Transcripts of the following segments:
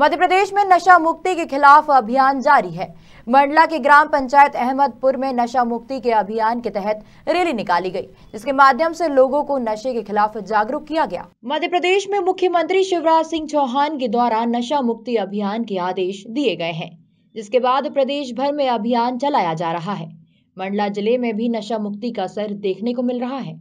मध्य प्रदेश में नशा मुक्ति के खिलाफ अभियान जारी है मंडला के ग्राम पंचायत अहमदपुर में नशा मुक्ति के अभियान के तहत रैली निकाली गई जिसके माध्यम से लोगों को नशे के खिलाफ जागरूक किया गया मध्य प्रदेश में मुख्यमंत्री शिवराज सिंह चौहान के द्वारा नशा मुक्ति अभियान के आदेश दिए गए हैं जिसके बाद प्रदेश भर में अभियान चलाया जा रहा है मंडला जिले में भी नशा मुक्ति का असर देखने को मिल रहा है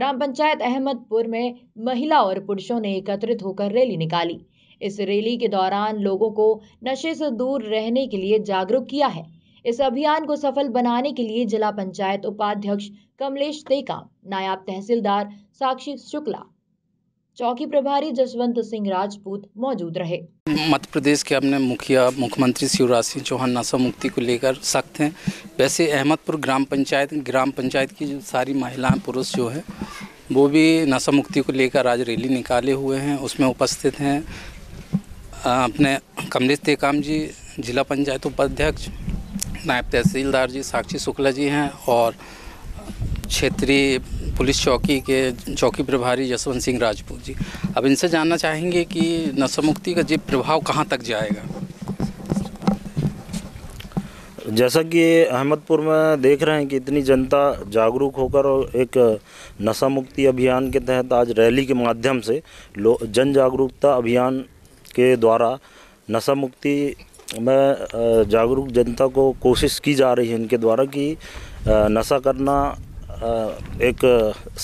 ग्राम पंचायत अहमदपुर में महिला और पुरुषों ने एकत्रित होकर रैली निकाली इस रैली के दौरान लोगों को नशे से दूर रहने के लिए जागरूक किया है इस अभियान को सफल बनाने के लिए जिला पंचायत उपाध्यक्ष कमलेश तेका नायब तहसीलदार साक्षी शुक्ला चौकी प्रभारी जसवंत सिंह राजपूत मौजूद रहे मध्य प्रदेश के अपने मुखिया मुख्यमंत्री शिवराज सिंह चौहान नशा मुक्ति को लेकर सख्त हैं वैसे अहमदपुर ग्राम पंचायत ग्राम पंचायत की जो सारी महिलाएं पुरुष जो है वो भी नशा मुक्ति को लेकर आज रैली निकाले हुए हैं उसमें उपस्थित हैं अपने कमलेश तेकाम जी जिला पंचायत उपाध्यक्ष नायब तहसीलदार जी साक्षी शुक्ला जी हैं और क्षेत्रीय पुलिस चौकी के चौकी प्रभारी जसवंत सिंह राजपूत जी अब इनसे जानना चाहेंगे कि नशा मुक्ति का जी प्रभाव कहाँ तक जाएगा जैसा कि अहमदपुर में देख रहे हैं कि इतनी जनता जागरूक होकर और एक नशा मुक्ति अभियान के तहत आज रैली के माध्यम से जन जागरूकता अभियान के द्वारा नशा मुक्ति में जागरूक जनता को कोशिश की जा रही है इनके द्वारा कि नशा करना एक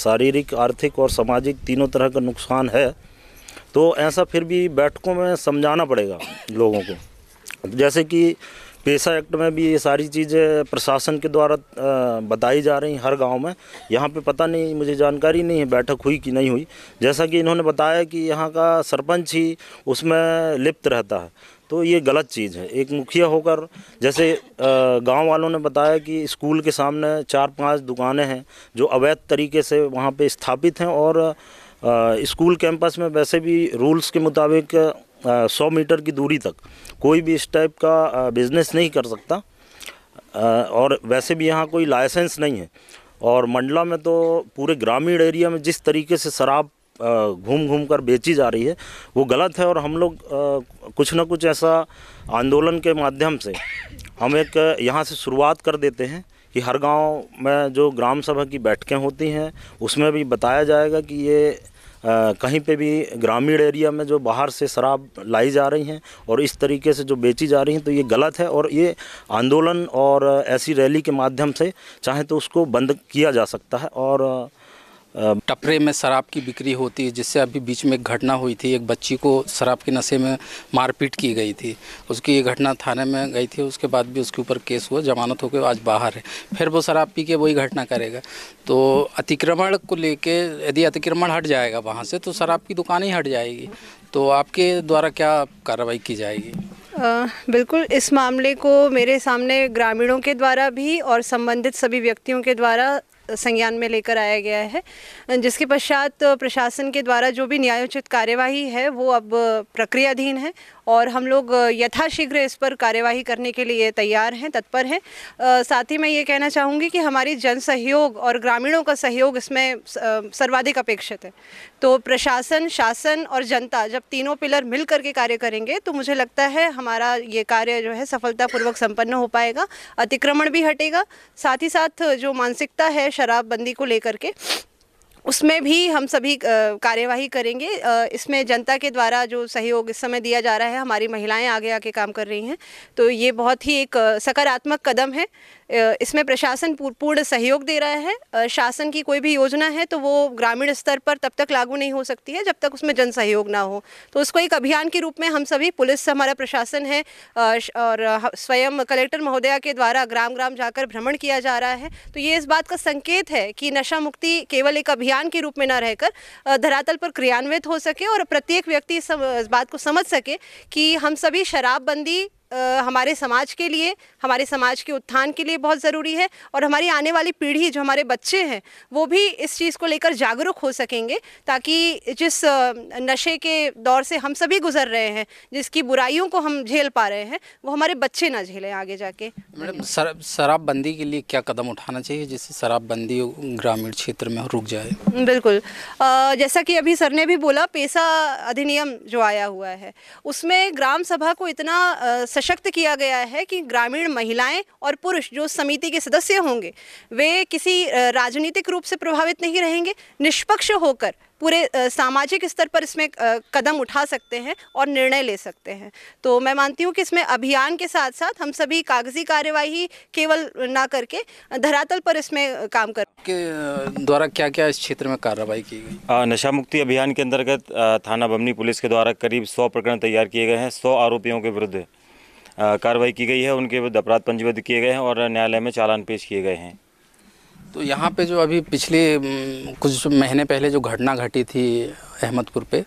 शारीरिक आर्थिक और सामाजिक तीनों तरह का नुकसान है तो ऐसा फिर भी बैठकों में समझाना पड़ेगा लोगों को जैसे कि पेशा एक्ट में भी ये सारी चीज़ें प्रशासन के द्वारा बताई जा रही हर गांव में यहाँ पे पता नहीं मुझे जानकारी नहीं है बैठक हुई कि नहीं हुई जैसा कि इन्होंने बताया कि यहाँ का सरपंच ही उसमें लिप्त रहता है तो ये गलत चीज़ है एक मुखिया होकर जैसे गांव वालों ने बताया कि स्कूल के सामने चार पाँच दुकानें हैं जो अवैध तरीके से वहाँ पर स्थापित हैं और स्कूल कैंपस में वैसे भी रूल्स के मुताबिक सौ मीटर की दूरी तक कोई भी इस टाइप का बिज़नेस नहीं कर सकता और वैसे भी यहाँ कोई लाइसेंस नहीं है और मंडला में तो पूरे ग्रामीण एरिया में जिस तरीके से शराब घूम घूम कर बेची जा रही है वो गलत है और हम लोग कुछ ना कुछ ऐसा आंदोलन के माध्यम से हम एक यहाँ से शुरुआत कर देते हैं कि हर गांव में जो ग्राम सभा की बैठकें होती हैं उसमें भी बताया जाएगा कि ये कहीं पे भी ग्रामीण एरिया में जो बाहर से शराब लाई जा रही हैं और इस तरीके से जो बेची जा रही हैं तो ये गलत है और ये आंदोलन और ऐसी रैली के माध्यम से चाहे तो उसको बंद किया जा सकता है और टपरे में शराब की बिक्री होती है जिससे अभी बीच में एक घटना हुई थी एक बच्ची को शराब के नशे में मारपीट की गई थी उसकी ये घटना थाने में गई थी उसके बाद भी उसके ऊपर केस हुआ जमानत होकर आज बाहर है फिर वो शराब पी के वही घटना करेगा तो अतिक्रमण को लेके यदि अतिक्रमण हट जाएगा वहाँ से तो शराब की दुकान ही हट जाएगी तो आपके द्वारा क्या कार्रवाई की जाएगी आ, बिल्कुल इस मामले को मेरे सामने ग्रामीणों के द्वारा भी और संबंधित सभी व्यक्तियों के द्वारा संज्ञान में लेकर आया गया है जिसके पश्चात प्रशासन के द्वारा जो भी न्यायोचित कार्यवाही है वो अब प्रक्रियाधीन है और हम लोग यथाशीघ्र इस पर कार्यवाही करने के लिए तैयार हैं तत्पर हैं साथ ही मैं ये कहना चाहूँगी कि हमारी जन सहयोग और ग्रामीणों का सहयोग इसमें सर्वाधिक अपेक्षित है तो प्रशासन शासन और जनता जब तीनों पिलर मिल करके कार्य करेंगे तो मुझे लगता है हमारा ये कार्य जो है सफलतापूर्वक सम्पन्न हो पाएगा अतिक्रमण भी हटेगा साथ ही साथ जो मानसिकता है शराबबंदी को लेकर के उसमें भी हम सभी कार्यवाही करेंगे इसमें जनता के द्वारा जो सहयोग इस समय दिया जा रहा है हमारी महिलाएं आगे आके काम कर रही हैं तो ये बहुत ही एक सकारात्मक कदम है इसमें प्रशासन पूर्ण सहयोग दे रहा है शासन की कोई भी योजना है तो वो ग्रामीण स्तर पर तब तक लागू नहीं हो सकती है जब तक उसमें जन सहयोग ना हो तो उसको एक अभियान के रूप में हम सभी पुलिस हमारा प्रशासन है और स्वयं कलेक्टर महोदया के द्वारा ग्राम ग्राम जाकर भ्रमण किया जा रहा है तो ये इस बात का संकेत है कि नशा मुक्ति केवल एक अभियान अभियान के रूप में ना रहकर धरातल पर क्रियान्वित हो सके और प्रत्येक व्यक्ति इस बात को समझ सके कि हम सभी शराबबंदी हमारे समाज के लिए हमारे समाज के उत्थान के लिए बहुत ज़रूरी है और हमारी आने वाली पीढ़ी जो हमारे बच्चे हैं वो भी इस चीज़ को लेकर जागरूक हो सकेंगे ताकि जिस नशे के दौर से हम सभी गुजर रहे हैं जिसकी बुराइयों को हम झेल पा रहे हैं वो हमारे बच्चे ना झेलें आगे जाके मैडम शराबबंदी के लिए क्या कदम उठाना चाहिए जिससे शराबबंदी ग्रामीण क्षेत्र में रुक जाए बिल्कुल जैसा कि अभी सर ने भी बोला पेशा अधिनियम जो आया हुआ है उसमें ग्राम सभा को इतना सशक्त किया गया है कि ग्रामीण महिलाएं और पुरुष जो समिति के सदस्य होंगे वे किसी राजनीतिक रूप से प्रभावित नहीं रहेंगे निष्पक्ष होकर पूरे सामाजिक स्तर पर इसमें कदम उठा सकते हैं और निर्णय ले सकते हैं तो मैं मानती हूँ कि इसमें अभियान के साथ साथ हम सभी कागजी कार्यवाही केवल ना करके धरातल पर इसमें काम कर के द्वारा क्या क्या इस क्षेत्र में कार्रवाई की गई नशा मुक्ति अभियान के अंतर्गत थाना बमनी पुलिस के द्वारा करीब सौ प्रकरण तैयार किए गए हैं सौ आरोपियों के विरुद्ध कार्रवाई की गई है उनके अपराध पंजीबद्ध किए गए हैं और न्यायालय में चालान पेश किए गए हैं तो यहाँ पे जो अभी पिछले कुछ महीने पहले जो घटना घटी थी अहमदपुर पे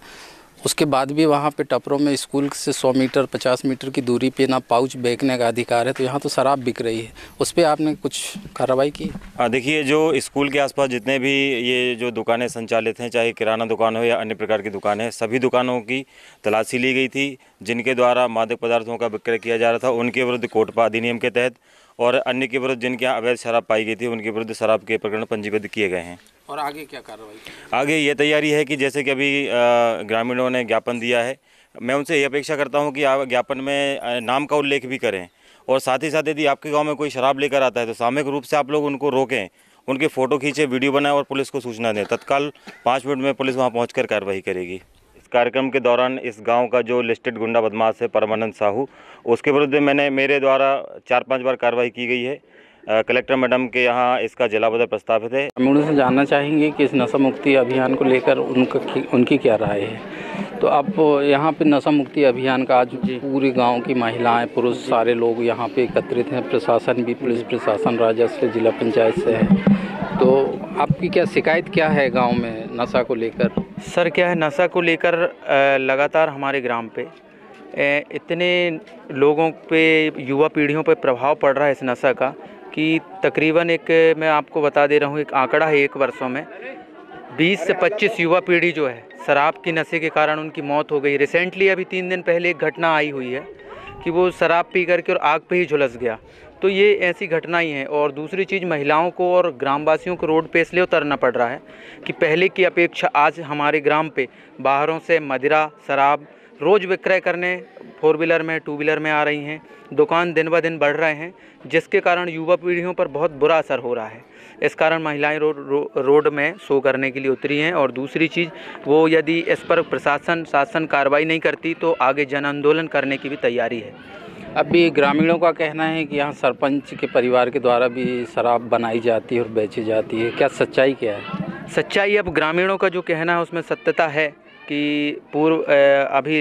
उसके बाद भी वहाँ पे टपरों में स्कूल से 100 मीटर 50 मीटर की दूरी पे ना पाउच बेचने का अधिकार है तो यहाँ तो शराब बिक रही है उस पर आपने कुछ कार्रवाई की हाँ, देखिए जो स्कूल के आसपास जितने भी ये जो दुकानें संचालित हैं चाहे किराना दुकान हो या अन्य प्रकार की दुकान है सभी दुकानों की तलाशी ली गई थी जिनके द्वारा मादक पदार्थों का विक्रय किया जा रहा था उनके विरुद्ध कोटपा अधिनियम के तहत और अन्य के विरुद्ध जिनके यहाँ अवैध शराब पाई गई थी उनके विरुद्ध शराब के प्रकरण पंजीबद्ध किए गए हैं और आगे क्या कार्रवाई आगे ये तैयारी है कि जैसे कि अभी ग्रामीणों ने ज्ञापन दिया है मैं उनसे ये अपेक्षा करता हूँ कि आप ज्ञापन में नाम का उल्लेख भी करें और साथ ही साथ यदि आपके गांव में कोई शराब लेकर आता है तो सामूहिक रूप से आप लोग उनको रोकें उनके फ़ोटो खींचे वीडियो बनाएं और पुलिस को सूचना दें तत्काल पाँच मिनट में पुलिस वहाँ पहुँच कार्रवाई करेगी इस कार्यक्रम के दौरान इस गांव का जो लिस्टेड गुंडा बदमाश है परमानंद साहू उसके विरुद्ध मैंने मेरे द्वारा चार पाँच बार कार्रवाई की गई है कलेक्टर मैडम के यहाँ इसका जिला बदल प्रस्तावित है हम उनसे जानना चाहेंगे कि इस नशा मुक्ति अभियान को लेकर उनका उनकी क्या राय है तो अब यहाँ पे नशा मुक्ति अभियान का आज पूरे गांव की महिलाएं पुरुष सारे लोग यहाँ पे एकत्रित हैं प्रशासन भी पुलिस प्रशासन राजस्व जिला पंचायत से है तो आपकी क्या शिकायत क्या है गाँव में नशा को लेकर सर क्या है नशा को लेकर लगातार हमारे ग्राम पे इतने लोगों पे युवा पीढ़ियों पे प्रभाव पड़ रहा है इस नशा का कि तकरीबन एक मैं आपको बता दे रहा हूँ एक आंकड़ा है एक वर्षों में 20 से 25 युवा पीढ़ी जो है शराब की नशे के कारण उनकी मौत हो गई रिसेंटली अभी तीन दिन पहले एक घटना आई हुई है कि वो शराब पी करके और आग पे ही झुलस गया तो ये ऐसी घटनाएं हैं और दूसरी चीज़ महिलाओं को और ग्रामवासियों को रोड पे इसलिए उतरना पड़ रहा है कि पहले की अपेक्षा आज हमारे ग्राम पे बाहरों से मदिरा शराब रोज़ विक्रय करने फोर व्हीलर में टू व्हीलर में आ रही हैं दुकान दिन ब दिन बढ़ रहे हैं जिसके कारण युवा पीढ़ियों पर बहुत बुरा असर हो रहा है इस कारण महिलाएं रो, रो, रोड में शो करने के लिए उतरी हैं और दूसरी चीज़ वो यदि इस पर प्रशासन शासन कार्रवाई नहीं करती तो आगे जन आंदोलन करने की भी तैयारी है अभी ग्रामीणों का कहना है कि यहाँ सरपंच के परिवार के द्वारा भी शराब बनाई जाती है और बेची जाती है क्या सच्चाई क्या है सच्चाई अब ग्रामीणों का जो कहना है उसमें सत्यता है कि पूर्व अभी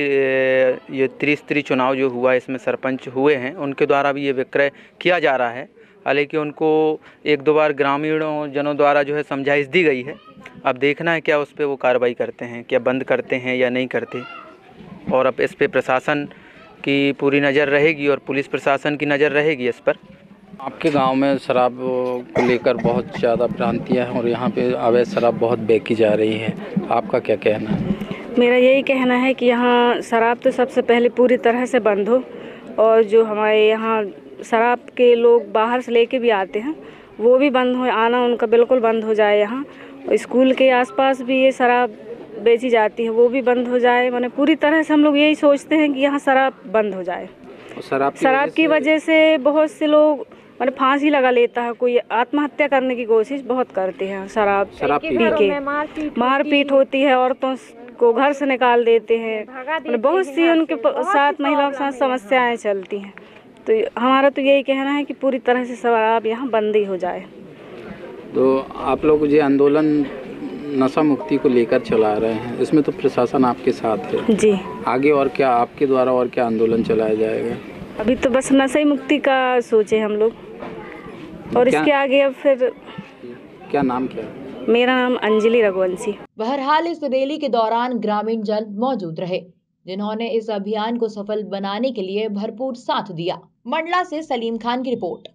ये त्रिस्तरीय चुनाव जो हुआ इसमें सरपंच हुए हैं उनके द्वारा भी ये विक्रय किया जा रहा है हालांकि उनको एक दो बार ग्रामीणों जनों द्वारा जो है समझाइश दी गई है अब देखना है क्या उस पर वो कार्रवाई करते हैं क्या बंद करते हैं या नहीं करते और अब इस पर प्रशासन की पूरी नज़र रहेगी और पुलिस प्रशासन की नज़र रहेगी इस पर आपके गांव में शराब को लेकर बहुत ज़्यादा भ्रांतियाँ हैं और यहाँ पे अवैध शराब बहुत बेकी जा रही है आपका क्या कहना है मेरा यही कहना है कि यहाँ शराब तो सबसे पहले पूरी तरह से बंद हो और जो हमारे यहाँ शराब के लोग बाहर से लेके भी आते हैं वो भी बंद हो आना उनका बिल्कुल बंद हो जाए यहाँ स्कूल के आसपास भी ये शराब बेची जाती है वो भी बंद हो जाए मैंने पूरी तरह से हम लोग यही सोचते हैं कि यहाँ शराब बंद हो जाए शराब शराब की वजह से बहुत से लोग मैंने फांसी लगा लेता है कोई आत्महत्या करने की कोशिश बहुत करते हैं शराब पी के मारपीट होती है औरतों को घर से निकाल देते हैं मतलब बहुत सी उनके साथ महिलाओं के साथ समस्याएं चलती हैं तो हमारा तो यही कहना है कि पूरी तरह से शराब यहाँ बंदी हो जाए तो आप लोग ये आंदोलन नशा मुक्ति को लेकर चला रहे हैं इसमें तो प्रशासन आपके साथ है जी आगे और क्या आपके द्वारा और क्या आंदोलन चलाया जाएगा अभी तो बस नशा ही मुक्ति का सोचे हम लोग और क्या? इसके आगे अब फिर क्या नाम क्या है मेरा नाम अंजलि रघुवंशी बहरहाल इस रैली के दौरान ग्रामीण जन मौजूद रहे जिन्होंने इस अभियान को सफल बनाने के लिए भरपूर साथ दिया मंडला से सलीम खान की रिपोर्ट